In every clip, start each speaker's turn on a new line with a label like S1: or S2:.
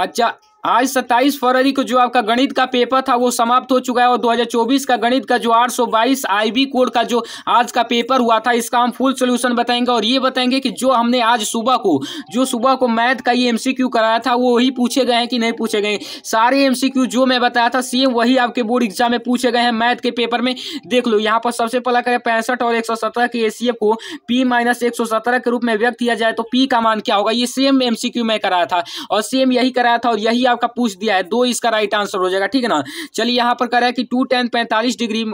S1: あちゃ आज 27 फरवरी को जो आपका गणित का पेपर था वो समाप्त हो चुका है और 2024 का गणित का जो 822 आईबी कोड का जो आज का पेपर हुआ था इसका हम फुल सोल्यूशन बताएंगे और ये बताएंगे कि जो हमने आज सुबह को जो सुबह को मैथ का ये एमसीक्यू कराया था वो वही पूछे गए हैं कि नहीं पूछे गए सारे एम जो मैं बताया था सेम वही आपके बोर्ड एग्जाम में पूछे गए हैं मैथ के पेपर में देख लो यहाँ पर सबसे पहला करें पैंसठ और एक के ए को पी माइनस के रूप में व्यक्त किया जाए तो पी का मान क्या होगा ये सेम एम मैं कराया था और सेम यही कराया था और यही आपका पूछ दिया है दो इसका राइट आंसर हो जाएगा ठीक है ना चलिए यहाँ पर कह रहा है कि टू टेन पैंतालीस डिग्री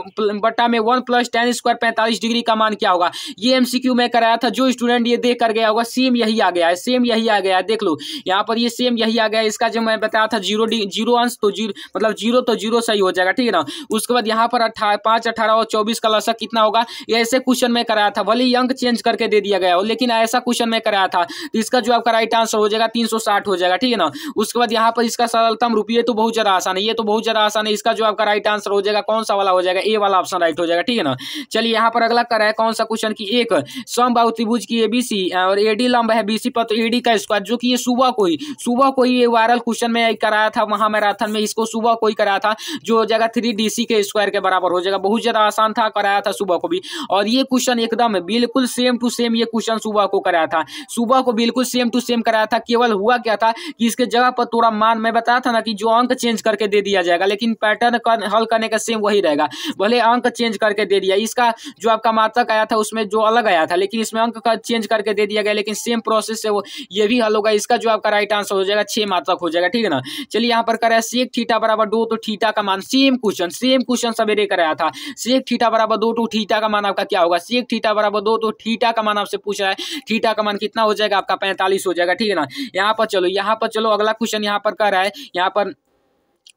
S1: बट्टा में वन प्लस टेन स्क्वायर पैंतालीस डिग्री का मान क्या होगा ये एमसीक्यू में कराया था जो स्टूडेंट ये देख कर गया होगा सेम यही आ गया है सेम यही आ गया है देख लो यहाँ पर ये सेम यही आ गया इसका जो मैं बताया था जीरो जीरो अंश तो जीरो मतलब जीरो तो जीरो सही हो जाएगा ठीक है ना उसके बाद यहाँ पर अठारह पाँच अठारह और चौबीस का लसक कितना होगा ये ऐसे क्वेश्चन में कराया था भले ही अंक चेंज करके दे दिया गया हो लेकिन ऐसा क्वेश्चन में कराया था तो इसका जो आपका राइट आंसर हो जाएगा तीन हो जाएगा ठीक है ना उसके बाद यहाँ पर इसका सरलतम रुपये तो बहुत ज़्यादा आसान है ये तो बहुत ज़्यादा आसान है इसका जो आपका राइट आंसर हो जाएगा कौन सा वाला हो जाएगा ए वाला ऑप्शन राइट हो जाएगा ठीक है ना चलिए यहाँ पर अगला कर रहा है कौन सा क्वेश्चन की एक समबाहु त्रिभुज की ए बी सी और ए डी लंब है बी सी पर तो ए डी का स्क्वायर जो कि ये सुबह को ही सुबह को ही ये वायरल क्वेश्चन में कराया था वहां मैराथन में इसको सुबह को ही कराया था जो हो जाएगा थ्री डी सी के स्क्वायर के बराबर हो जाएगा बहुत ज़्यादा आसान था कराया था सुबह को भी और ये क्वेश्चन एकदम बिल्कुल सेम टू सेम ये क्वेश्चन सुबह को कराया था सुबह को बिल्कुल सेम टू सेम कराया था केवल हुआ क्या था कि इसके जगह पर थोड़ा मान पैटर्न में बताया था ना कि जो अंक चेंज करके दे दिया जाएगा लेकिन पैटर्न कर, हल करने का सेम वही रहेगा भले अंक चेंज करके दे दिया इसका जो आपका मात्रक आया था उसमें जो अलग आया था लेकिन इसमें अंक का चेंज करके दे दिया गया लेकिन सेम प्रोसेस से वो ये भी हल होगा इसका जो आपका राइट आंसर हो जाएगा छह मात्रक हो जाएगा ठीक है ना चलिए यहाँ पर कराया सेक ठीटा बराबर दो तो ठीटा का मान सेम क्वेश्चन सेम क्वेश्चन सवेरे कराया था सेक ठीटा बराबर दो तो ठीटा का मान आपका क्या होगा सेक ठीटा बराबर दो तो ठीटा का मान आपसे पूछ रहा है ठीटा का मान कितना हो जाएगा आपका पैंतालीस हो जाएगा ठीक है ना यहाँ पर चलो यहाँ पर चलो अगला क्वेश्चन यहाँ पर कर रहा है यहाँ पर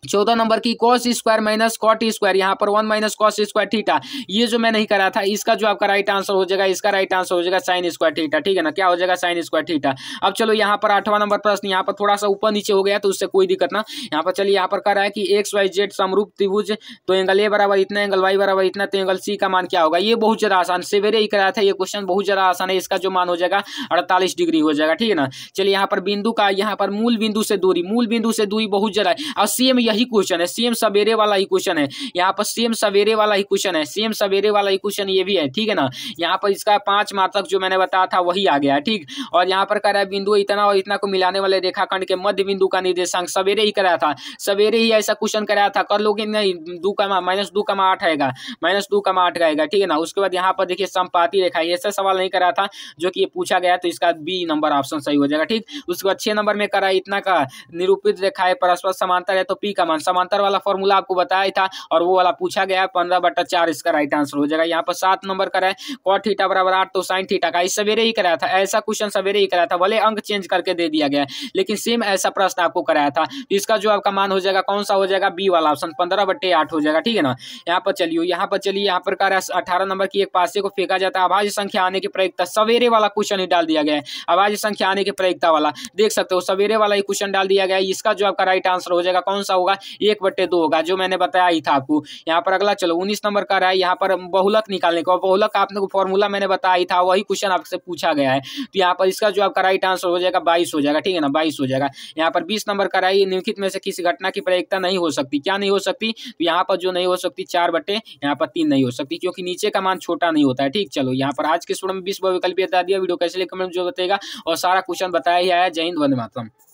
S1: चौदह नंबर की cos square minus cot square यहाँ पर one minus cos square theta ये जो मैं नहीं करा था इसका जो आपका राइट आंसर हो जाएगा इसका राइट आंसर हो जाएगा साइन स्क्वायर ठीटा ठीक है ना क्या हो जाएगा साइन स्क्वायर ठीटा अब चलो यहाँ पर आठवां नंबर प्रश्न यहाँ पर थोड़ा सा ऊपर नीचे हो गया तो उससे कोई दिक्कत ना यहाँ पर चलिए यहाँ पर कह रहा है कि एक्स वाई जेड समरूप त्रिभुज तो एंगल ए बराबर इतना एंगल वाई बराबर इतना तो एंगल सी का मान क्या होगा ये बहुत ज़्यादा आसान सवेरे ही कराया था ये क्वेश्चन बहुत ज़्यादा आसान है इसका जो मान हो जाएगा अड़तालीस डिग्री हो जाएगा ठीक है ना चलिए यहाँ पर बिंदु का यहाँ पर मूल बिंदु से दूरी मूल बिंदु से दूरी बहुत ज़्यादा और सेम यही क्वेश्चन है सेम सवेरे वाला ही क्वेश्चन है यहाँ पर सेम सवेरे वाला ही क्वेश्चन है सेम सवेरे वाला ही क्वेश्चन ये भी है ठीक है ना यहाँ पर इसका पांच मात्रक जो मैंने बताया था वही आ गया ठीक और यहाँ पर कह रहा है बिंदु इतना और इतना को मिलाने वाले रेखाखंड के मध्य बिंदु का निर्देशांक सवेरे ही कराया था सवेरे ही ऐसा क्वेश्चन कराया था कर लोगे नहीं दो कमा माइनस दो कमा आठ आएगा माइनस दो कमा आठ आएगा ठीक है ना उसके बाद यहाँ पर देखिए संपाति रेखा ऐसा सवाल नहीं कराया था जो कि ये पूछा गया तो इसका बी नंबर ऑप्शन सही हो जाएगा ठीक उसके बाद छह नंबर में करा इतना का निरूपित रेखा है परस्पर समांतर है तो पी का मान समांतर वाला फॉर्मूला आपको बताया था और वो वाला पूछा गया है पंद्रह बटा चार इसका राइट आंसर हो जाएगा यहाँ पर सात नंबर का है कॉट थीटा बराबर आठ तो साइन थीटा का सवेरे ही कराया था ऐसा क्वेश्चन सवेरे ही कराया था भले अंक चेंज करके दे दिया गया लेकिन सेम ऐसा प्रश्न आपको कराया था तो इसका जो आपका मान हो जाएगा कौन सा हो जाएगा बी वाला ऑप्शन पंद्रह बट्टे हो जाएगा ठीक है ना यहाँ पर चलिए यहाँ पर चलिए यहाँ पर कर अठारह नंबर की एक पासे को फेंका जाता है आभाज्य संख्या आने की प्रयोगता सवेरे वाला क्वेश्चन ही डाल दिया गया है आभाज्य संख्या आने की प्रयोगता वाला देख सकते हो सवेरे वाला ही क्वेश्चन डाल दिया गया है इसका जो आपका राइट आंसर हो जाएगा कौन सा होगा होगा एक बट्टे दो होगा जो मैंने बताया ही था आपको यहाँ पर अगला चलो उन्नीस नंबर का रहा है यहाँ पर बहुलक निकालने का बहुलक आपने फॉर्मूला मैंने बताया ही था वही क्वेश्चन आपसे पूछा गया है तो यहाँ पर इसका जो आपका राइट आंसर हो जाएगा बाईस हो जाएगा ठीक है ना बाईस हो जाएगा यहाँ पर बीस नंबर का रहा है निम्नलिखित में से किसी घटना की प्रयोगता नहीं हो सकती क्या नहीं हो सकती तो यहाँ पर जो नहीं हो सकती चार बट्टे यहाँ पर तीन नहीं हो सकती क्योंकि नीचे का मान छोटा नहीं होता है ठीक चलो यहाँ पर आज के स्टूडेंट में बीस बहुविकल्पी बता दिया वीडियो कैसे लिए कमेंट जो बताएगा और सारा क्वेश्चन बताया ही आया जय हिंद वंदे मातरम